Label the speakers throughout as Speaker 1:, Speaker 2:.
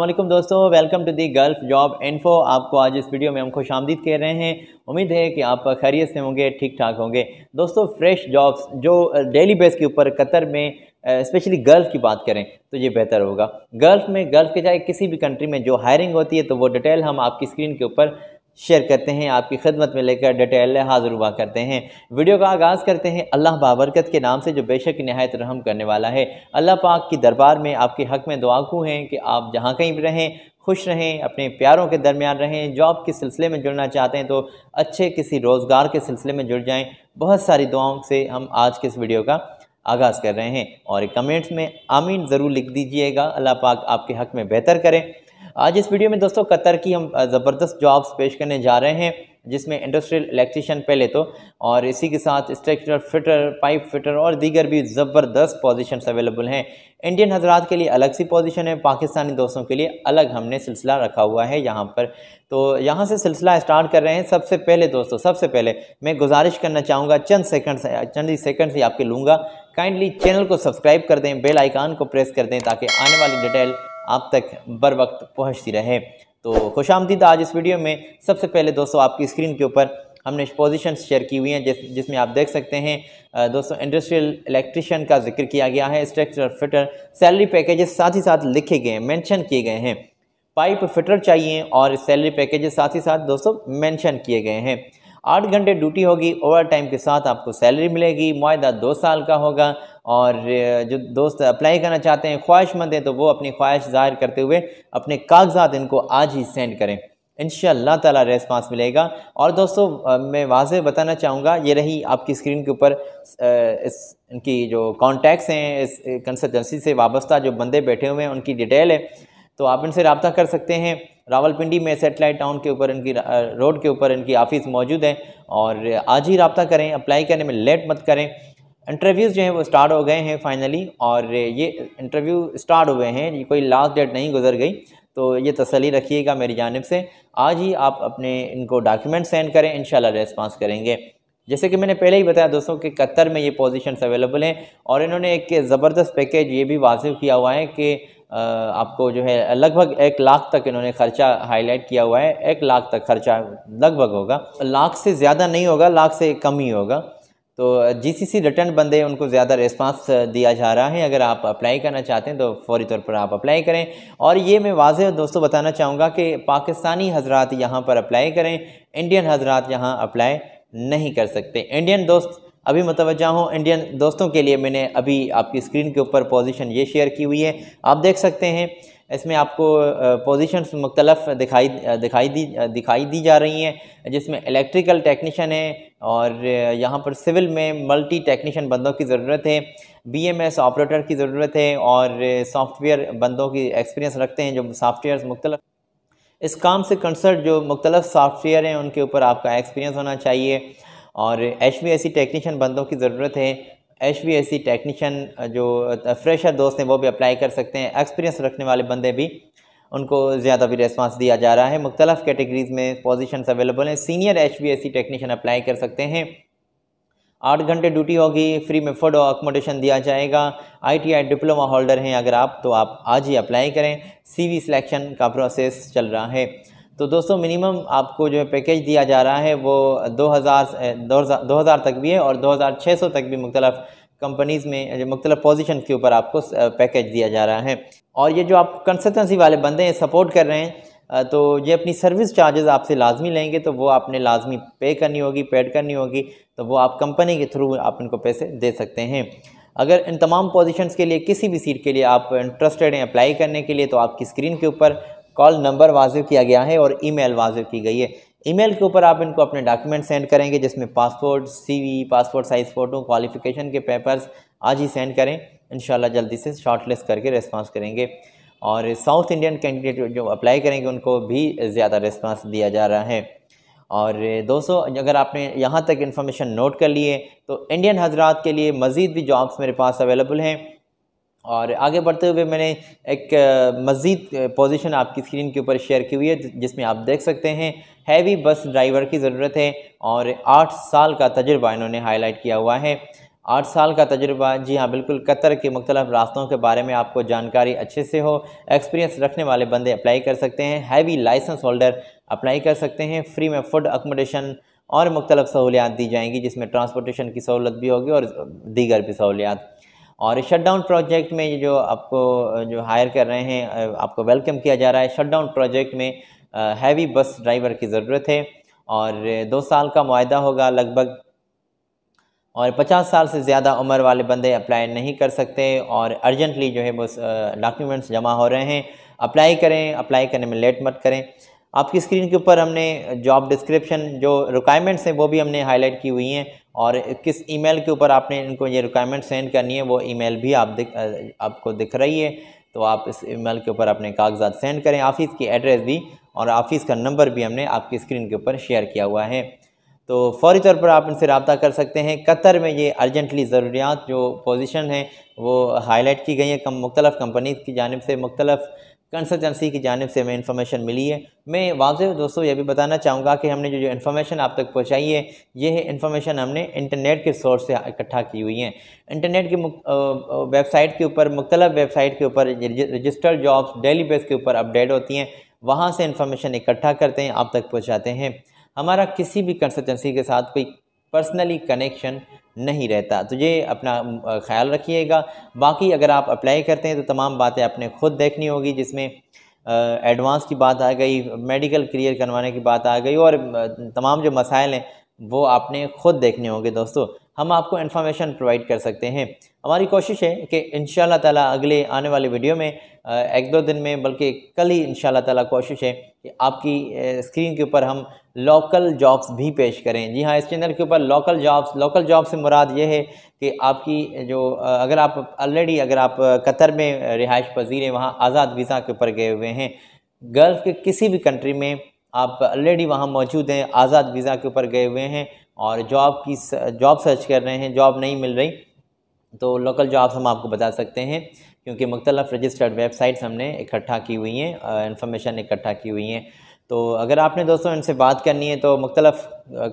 Speaker 1: अल्लाम दोस्तों welcome to the Gulf job info आपको आज इस वीडियो में हम खुश आमदीद कह रहे हैं उम्मीद है कि आप खैरियत से होंगे ठीक ठाक होंगे दोस्तों फ्रेश जॉब्स जो डेली बेस के ऊपर कतर में स्पेशली गर्ल्फ की बात करें तो ये बेहतर होगा गर्ल्फ में गर्ल्फ के चाहे किसी भी कंट्री में जो हायरिंग होती है तो वो डिटेल हम आपकी स्क्रीन के ऊपर शेयर करते हैं आपकी खिदमत में लेकर डिटेल हाजिर हुआ करते हैं वीडियो का आगाज़ करते हैं अल्लाह बाबरकत के नाम से जो बेशक नहायत रहम करने वाला है अल्लाह पाक की दरबार में आपके हक में दुआकू हैं कि आप जहाँ कहीं भी रहें खुश रहें अपने प्यारों के दरमियान रहें जॉब के सिलसिले में जुड़ना चाहते हैं तो अच्छे किसी रोज़गार के सिलसिले में जुड़ जाएँ बहुत सारी दुआओं से हम आज के इस वीडियो का आगाज़ कर रहे हैं और कमेंट्स में आमीन ज़रूर लिख दीजिएगा अल्लाह पाक आपके हक में बेहतर करें आज इस वीडियो में दोस्तों कतर की हम ज़बरदस्त जॉब्स पेश करने जा रहे हैं जिसमें इंडस्ट्रियल इलेक्ट्रिशियन पहले तो और इसी के साथ स्ट्रक्चर फिटर पाइप फिटर और दीगर भी ज़बरदस्त पोजिशन अवेलेबल हैं इंडियन हजरात के लिए अलग सी पोजीशन है पाकिस्तानी दोस्तों के लिए अलग हमने सिलसिला रखा हुआ है यहाँ पर तो यहाँ से सिलसिला स्टार्ट कर रहे हैं सबसे पहले दोस्तों सबसे पहले मैं गुजारिश करना चाहूँगा चंद सेकंड से चंद ही सेकंड से आपके लूँगा काइंडली चैनल को सब्सक्राइब कर दें बेल आइकान को प्रेस कर दें ताकि आने वाली डिटेल आप तक बर वक्त पहुँचती रहे तो खुश आमदीद आज इस वीडियो में सबसे पहले दोस्तों आपकी स्क्रीन के ऊपर हमने पोजीशंस शेयर की हुई हैं जिस जिसमें आप देख सकते हैं दोस्तों इंडस्ट्रियल इलेक्ट्रिशियन का जिक्र किया गया है स्ट्रक्चर फिटर सैलरी पैकेजेस साथ ही साथ लिखे गए हैं मैंशन किए गए हैं पाइप फिटर चाहिए और सैलरी पैकेजेस साथ ही साथ दोस्तों मैंशन किए गए हैं आठ घंटे ड्यूटी होगी ओवर टाइम के साथ आपको सैलरी मिलेगी माहा दो साल का होगा और जो दोस्त अप्लाई करना चाहते हैं ख्वाहिशमंद हैं तो वो अपनी ख्वाहिश ज़ाहिर करते हुए अपने कागजात इनको आज ही सेंड करें इन ताला रेस्पॉन्स मिलेगा और दोस्तों मैं वाज बताना चाहूँगा ये रही आपकी स्क्रीन के ऊपर इस इनकी जो कॉन्टैक्ट्स हैं इस कंसल्टेंसी से वाबस्ता जो बंदे बैठे हुए हैं उनकी डिटेल है तो आप इनसे रबता कर सकते हैं रावलपिंडी में सेटेलाइट टाउन के ऊपर इनकी रोड के ऊपर इनकी ऑफिस मौजूद है और आज ही रबता करें अप्लाई करने में लेट मत करें इंटरव्यूज़ जो हैं वो स्टार्ट हो गए हैं फाइनली और ये इंटरव्यू स्टार्ट हुए हैं ये कोई लास्ट डेट नहीं गुजर गई तो ये तसली रखिएगा मेरी जानब से आज ही आप अपने इनको डॉक्यूमेंट सेंड करें इन रेस्पॉन्स करेंगे जैसे कि मैंने पहले ही बताया दोस्तों कि कतर में ये पोजीशंस अवेलेबल हैं और इन्होंने एक ज़बरदस्त पैकेज ये भी वाजिब किया हुआ है कि आपको जो है लगभग एक लाख तक इन्होंने खर्चा हाईलाइट किया हुआ है एक लाख तक खर्चा लगभग होगा लाख से ज़्यादा नहीं होगा लाख से कम ही होगा तो जीसीसी रिटर्न बंदे उनको ज़्यादा रिस्पांस दिया जा रहा है अगर आप अप्लाई करना चाहते हैं तो फौरी तौर पर आप अप्लाई करें और ये मैं वाजह दोस्तों बताना चाहूँगा कि पाकिस्तानी हजरात यहाँ पर अप्लाई करें इंडियन हजरात यहाँ अप्लाई नहीं कर सकते इंडियन दोस्त अभी मतवजा हूँ इंडियन दोस्तों के लिए मैंने अभी आपकी स्क्रीन के ऊपर पोजीशन ये शेयर की हुई है आप देख सकते हैं इसमें आपको पोजीशंस मुख्तलफ दिखाई दिखाई दी दिखाई दी जा रही हैं जिसमें इलेक्ट्रिकल टेक्नीशियन है और यहाँ पर सिविल में मल्टी टेक्नीशियन बंदों की ज़रूरत है बीएमएस ऑपरेटर की ज़रूरत है और सॉफ्टवेयर बंदों की एक्सपीरियंस रखते हैं जो सॉफ्टवेयर मुख्तल इस काम से कंसर्ट जो मुख्तलिफ सॉफ्टवेयर हैं उनके ऊपर आपका एक्सपीरियंस होना चाहिए और एच टेक्नीशियन बंदों की ज़रूरत है एच वी टेक्नीशियन जो फ्रेशर दोस्त हैं वो भी अप्लाई कर सकते हैं एक्सपीरियंस रखने वाले बंदे भी उनको ज़्यादा भी रेस्पॉन्स दिया जा रहा है मुख्तलिफ़ कैटेगरीज़ में पोजिशन अवेलेबल हैं सीनियर एच टेक्नीशियन अप्लाई कर सकते हैं आठ घंटे ड्यूटी होगी फ्री में फूड और अकोमोडेशन दिया जाएगा आईटीआई डिप्लोमा होल्डर हैं अगर आप तो आप आज ही अप्लाई करें सीवी सिलेक्शन का प्रोसेस चल रहा है तो दोस्तों मिनिमम आपको जो है पैकेज दिया जा रहा है वो दो हज़ार दो हज़ार तक भी है और दो हज़ार छः सौ तक भी मुख्तलफ़ कंपनीज़ में मुख्तलिफ पोजीशन के ऊपर आपको पैकेज दिया जा रहा है और ये जो आप कंसल्टेंसी वाले बंदे हैं सपोर्ट कर रहे हैं तो ये अपनी सर्विस चार्जेस आपसे लाजमी लेंगे तो वो आपने लाजमी पे करनी होगी पेड करनी होगी तो वो आप कंपनी के थ्रू आप उनको पैसे दे सकते हैं अगर इन तमाम पोजीशंस के लिए किसी भी सीट के लिए आप इंटरेस्टेड हैं अप्लाई करने के लिए तो आपकी स्क्रीन के ऊपर कॉल नंबर वाजिब किया गया है और ईमेल वाजिब की गई है ईमेल के ऊपर आप इनको अपने डॉक्यूमेंट सेंड करेंगे जिसमें passport CV passport size photo qualification के पेपर्स आज ही सेंड करें इन जल्दी से शॉर्टलिस्ट करके रिस्पांस करेंगे और साउथ इंडियन कैंडिडेट जो अप्लाई करेंगे उनको भी ज़्यादा रिस्पांस दिया जा रहा है और दोस्तों अगर आपने यहाँ तक इन्फॉर्मेशन नोट कर लिए तो इंडियन हजरात के लिए मज़ीद भी जॉब्स मेरे पास अवेलेबल हैं और आगे बढ़ते हुए मैंने एक मज़ीद पोजीशन आपकी स्क्रीन के ऊपर शेयर की हुई है जिसमें आप देख सकते हैं हैवी बस ड्राइवर की ज़रूरत है और आठ साल का तजर्बा इन्होंने हाईलाइट किया हुआ है आठ साल का तजर्बा जी हाँ बिल्कुल कतर के मुख्तलिफ रास्तों के बारे में आपको जानकारी अच्छे से हो एक्सपीरियंस रखने वाले बंदे अप्लाई कर सकते हैं हैवी लाइसेंस होल्डर अप्लाई कर सकते हैं फ्री में फूड अकोमोडेशन और मुख्तलिफ सहूलियात दी जाएंगी जिसमें ट्रांसपोर्टेशन की सहूलत भी होगी और दीगर भी सहूलियात और शटडाउन प्रोजेक्ट में जो आपको जो हायर कर रहे हैं आपको वेलकम किया जा रहा है शटडाउन प्रोजेक्ट में हैवी बस ड्राइवर की ज़रूरत है और दो साल का माह होगा लगभग और 50 साल से ज़्यादा उम्र वाले बंदे अप्लाई नहीं कर सकते और अर्जेंटली जो है बस डॉक्यूमेंट्स जमा हो रहे हैं अप्लाई करें अप्लाई करने में लेट मत करें आपकी स्क्रीन के ऊपर हमने जॉब डिस्क्रिप्शन जो रिक्वायरमेंट्स हैं वो भी हमने हाईलाइट की हुई हैं और किस ईमेल के ऊपर आपने इनको ये रिक्वायरमेंट सेंड करनी है वो ईमेल भी आप दिख आपको दिख रही है तो आप इस ईमेल के ऊपर अपने कागजात सेंड करें ऑफिस की एड्रेस भी और ऑफिस का नंबर भी हमने आपकी स्क्रीन के ऊपर शेयर किया हुआ है तो फौरी तौर पर आप इनसे रबता कर सकते हैं कतर में ये अर्जेंटली ज़रूरियात जो पोजीशन है वो हाईलाइट की गई है कम मुख्तलफ़ कंपनीज की जानब से मुख्तलफ़ कंसल्टेंसी की जानब से हमें इन्फॉर्मेशन मिली है मैं वाज दोस्तों ये भी बताना चाहूँगा कि हमने जो जो इन्फॉर्मेशन आप तक पहुँचाई है ये इन्फॉर्मेशन हमने इंटरनेट के सोर्स से इकट्ठा की हुई है इंटरनेट की वेबसाइट के ऊपर मुख्तलिफ वेबसाइट के ऊपर रजिस्टर्ड जॉब्स डेली बेस के ऊपर अपडेट होती हैं वहाँ से इन्फॉर्मेशन इकट्ठा करते हैं आप तक पहुँचाते हैं हमारा किसी भी कंसल्टेंसी के साथ कोई पर्सनली कनेक्शन नहीं रहता तो ये अपना ख्याल रखिएगा बाकी अगर आप अप्लाई करते हैं तो तमाम बातें आपने खुद देखनी होगी जिसमें एडवांस की बात आ गई मेडिकल क्लियर करवाने की बात आ गई और तमाम जो मसाइल हैं वो आपने खुद देखने होंगे दोस्तों हम आपको इन्फॉर्मेशन प्रोवाइड कर सकते हैं हमारी कोशिश है कि इन ताला अगले आने वाले वीडियो में एक दो दिन में बल्कि कल ही इन ताला कोशिश है कि आपकी स्क्रीन के ऊपर हम लोकल जॉब्स भी पेश करें जी हाँ इस चैनल के ऊपर लोकल जॉब्स लोकल जॉब से मुराद ये है कि आपकी जो अगर आप ऑलरेडी अगर आप कतर में रिहाइश पजीर हैं वहाँ आज़ाद वीज़ा के ऊपर गए हुए हैं गल्फ़ के किसी भी कंट्री में आप ऑलरेडी वहाँ मौजूद हैं आज़ाद वीज़ा के ऊपर गए हुए हैं और जॉब की जॉब सर्च कर रहे हैं जॉब नहीं मिल रही तो लोकल जॉब्स हम आपको बता सकते हैं क्योंकि मुख्तलफ़ रजिस्टर्ड वेबसाइट्स हमने इकट्ठा की हुई हैं इंफॉर्मेशन इकट्ठा की हुई हैं तो अगर आपने दोस्तों इनसे बात करनी है तो मुख्तलफ़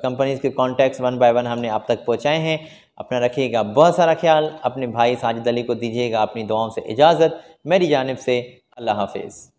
Speaker 1: कंपनीज़ के कॉन्टैक्ट्स वन बाय वन हमने आप तक पहुँचाए हैं अपना रखिएगा बहुत सारा ख्याल अपने भाई साजिद अली को दीजिएगा अपनी दुआओं से इजाज़त मेरी जानब से अल्लाह हाफिज़